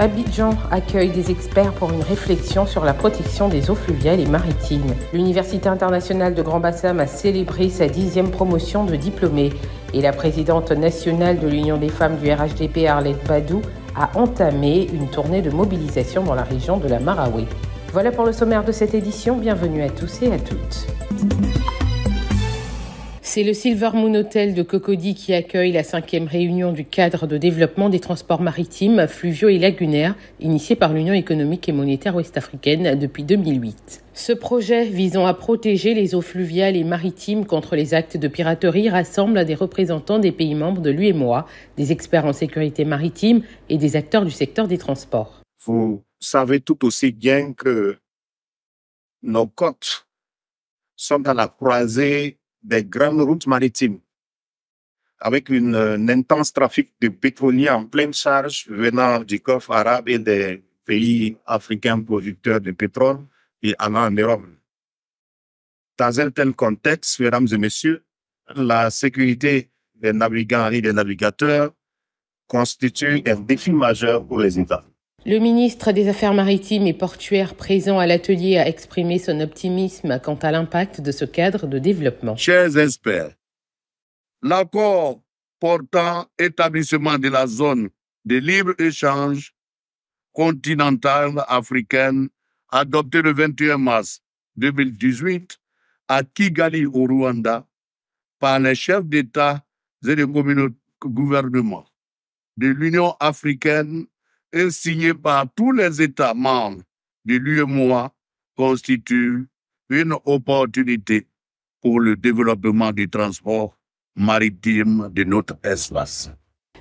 Abidjan accueille des experts pour une réflexion sur la protection des eaux fluviales et maritimes. L'Université internationale de Grand Bassam a célébré sa dixième promotion de diplômés et la présidente nationale de l'Union des femmes du RHDP Arlette Badou a entamé une tournée de mobilisation dans la région de la Maraoué. Voilà pour le sommaire de cette édition. Bienvenue à tous et à toutes c'est le Silver Moon Hotel de Cocody qui accueille la cinquième réunion du cadre de développement des transports maritimes, fluviaux et lagunaires, initié par l'Union économique et monétaire ouest-africaine depuis 2008. Ce projet visant à protéger les eaux fluviales et maritimes contre les actes de piraterie rassemble des représentants des pays membres de l'UMOA, des experts en sécurité maritime et des acteurs du secteur des transports. Vous savez tout aussi bien que nos côtes sont à la croisée des grandes routes maritimes avec une, un intense trafic de pétroliers en pleine charge venant du coffre arabe et des pays africains producteurs de pétrole et allant en Europe. Dans un tel contexte, mesdames et messieurs, la sécurité des navigants et des navigateurs constitue un défi majeur pour les États. Le ministre des Affaires maritimes et portuaires présent à l'atelier a exprimé son optimisme quant à l'impact de ce cadre de développement. Chers experts, l'accord portant établissement de la zone de libre-échange continentale africaine adopté le 21 mars 2018 à Kigali au Rwanda par les chefs d'État et de gouvernement de l'Union africaine et signé par tous les États membres de l'UMOA constitue une opportunité pour le développement du transport maritime de notre espace.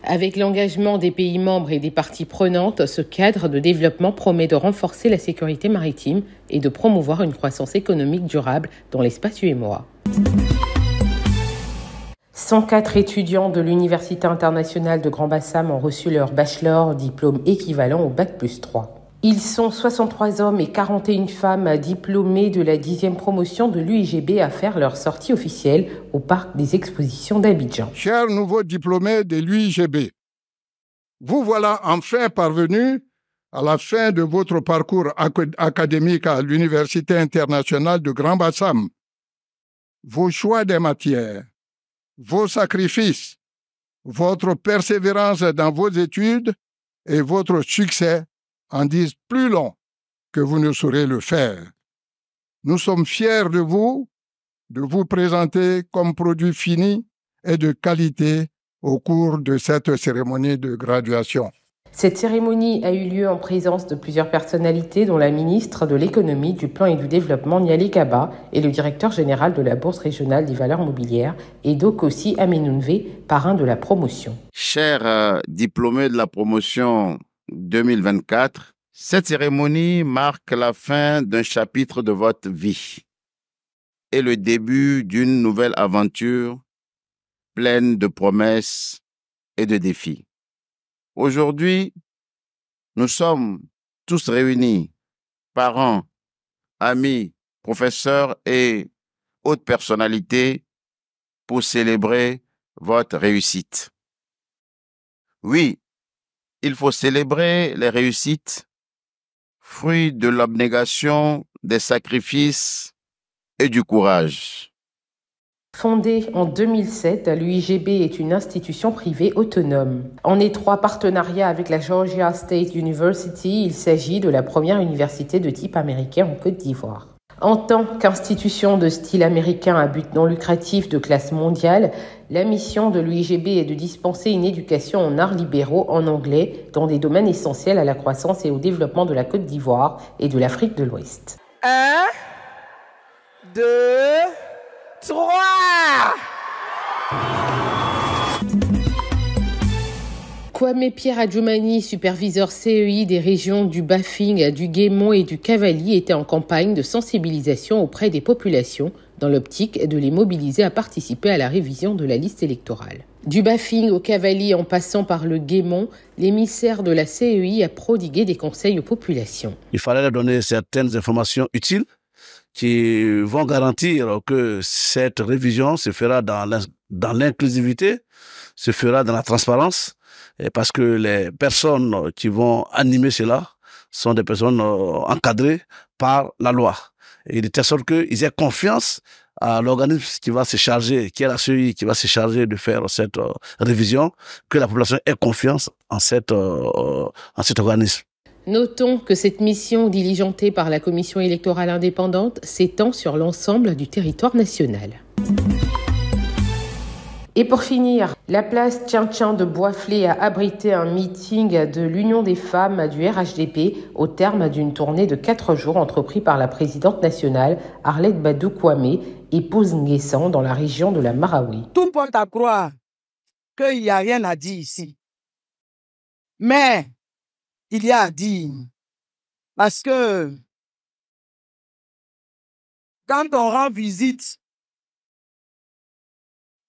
Avec l'engagement des pays membres et des parties prenantes, ce cadre de développement promet de renforcer la sécurité maritime et de promouvoir une croissance économique durable dans l'espace UMOA. 104 étudiants de l'Université internationale de Grand Bassam ont reçu leur bachelor, diplôme équivalent au bac plus 3. Ils sont 63 hommes et 41 femmes diplômés de la 10e promotion de l'UIGB à faire leur sortie officielle au parc des expositions d'Abidjan. Chers nouveaux diplômés de l'UIGB, vous voilà enfin parvenus à la fin de votre parcours académique à l'Université internationale de Grand Bassam. Vos choix des matières, vos sacrifices, votre persévérance dans vos études et votre succès en disent plus long que vous ne saurez le faire. Nous sommes fiers de vous, de vous présenter comme produit fini et de qualité au cours de cette cérémonie de graduation. Cette cérémonie a eu lieu en présence de plusieurs personnalités, dont la ministre de l'économie, du plan et du développement Niali Kaba et le directeur général de la Bourse régionale des valeurs mobilières, donc aussi Amenounve, parrain de la promotion. Chers euh, diplômés de la promotion 2024, cette cérémonie marque la fin d'un chapitre de votre vie et le début d'une nouvelle aventure pleine de promesses et de défis. Aujourd'hui, nous sommes tous réunis, parents, amis, professeurs et hautes personnalités, pour célébrer votre réussite. Oui, il faut célébrer les réussites, fruits de l'abnégation, des sacrifices et du courage. Fondée en 2007, l'UIGB est une institution privée autonome. En étroit partenariat avec la Georgia State University, il s'agit de la première université de type américain en Côte d'Ivoire. En tant qu'institution de style américain à but non lucratif de classe mondiale, la mission de l'UIGB est de dispenser une éducation en arts libéraux en anglais dans des domaines essentiels à la croissance et au développement de la Côte d'Ivoire et de l'Afrique de l'Ouest. Un, deux, 3 Kwame Pierre Adjoumani, superviseur CEI des régions du Baffing, du Guémont et du Cavalier, était en campagne de sensibilisation auprès des populations dans l'optique de les mobiliser à participer à la révision de la liste électorale. Du Baffing au Cavalier en passant par le Guémont, l'émissaire de la CEI a prodigué des conseils aux populations. Il fallait leur donner certaines informations utiles qui vont garantir que cette révision se fera dans l'inclusivité, se fera dans la transparence, et parce que les personnes qui vont animer cela sont des personnes euh, encadrées par la loi. Et de telle sorte qu'ils aient confiance à l'organisme qui va se charger, qui est la CEI, qui va se charger de faire cette euh, révision, que la population ait confiance en, cette, euh, en cet organisme. Notons que cette mission diligentée par la Commission électorale indépendante s'étend sur l'ensemble du territoire national. Et pour finir, la place tchin de Boiflé a abrité un meeting de l'Union des femmes du RHDP au terme d'une tournée de quatre jours entreprise par la présidente nationale Arlette Badou Kwame et Pose Nguessan dans la région de la Marawi. Tout porte à croire qu'il n'y a rien à dire ici. Mais il y a à dire. Parce que quand on rend visite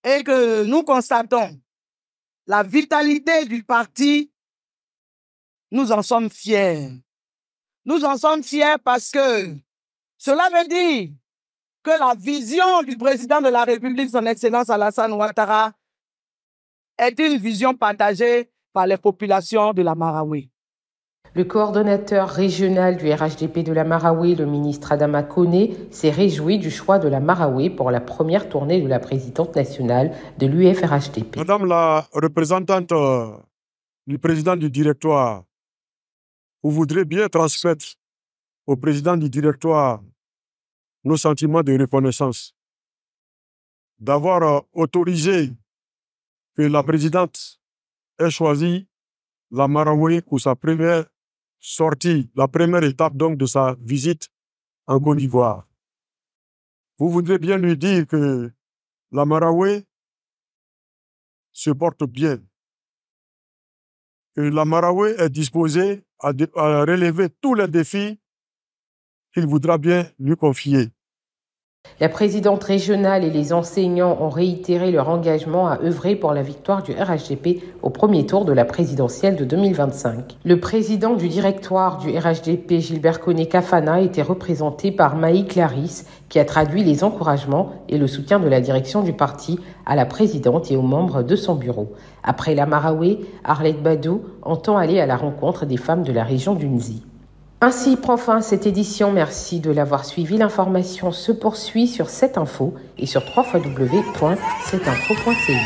et que nous constatons la vitalité du parti, nous en sommes fiers. Nous en sommes fiers parce que cela veut dire que la vision du président de la République, son Excellence Alassane Ouattara, est une vision partagée par les populations de la Marawi. Le coordonnateur régional du RHDP de la Marawi, le ministre Adama Kone, s'est réjoui du choix de la Marawi pour la première tournée de la présidente nationale de l'UFRHDP. Madame la représentante euh, du président du directoire, vous voudrez bien transmettre au président du directoire nos sentiments de reconnaissance d'avoir euh, autorisé que la présidente ait choisi la Marawi pour sa première sortie, la première étape donc de sa visite en Côte d'Ivoire. Vous voudrez bien lui dire que la Marawi se porte bien. Que la Marawi est disposée à relever tous les défis qu'il voudra bien lui confier. La présidente régionale et les enseignants ont réitéré leur engagement à œuvrer pour la victoire du RHDP au premier tour de la présidentielle de 2025. Le président du directoire du RHDP, Gilbert Koné Kafana, était représenté par Maï Clarisse, qui a traduit les encouragements et le soutien de la direction du parti à la présidente et aux membres de son bureau. Après la Maraoué, Arlette Badou entend aller à la rencontre des femmes de la région d'Unzi. Ainsi prend fin cette édition. Merci de l'avoir suivi. L'information se poursuit sur cette info et sur www.cetinfo.ci.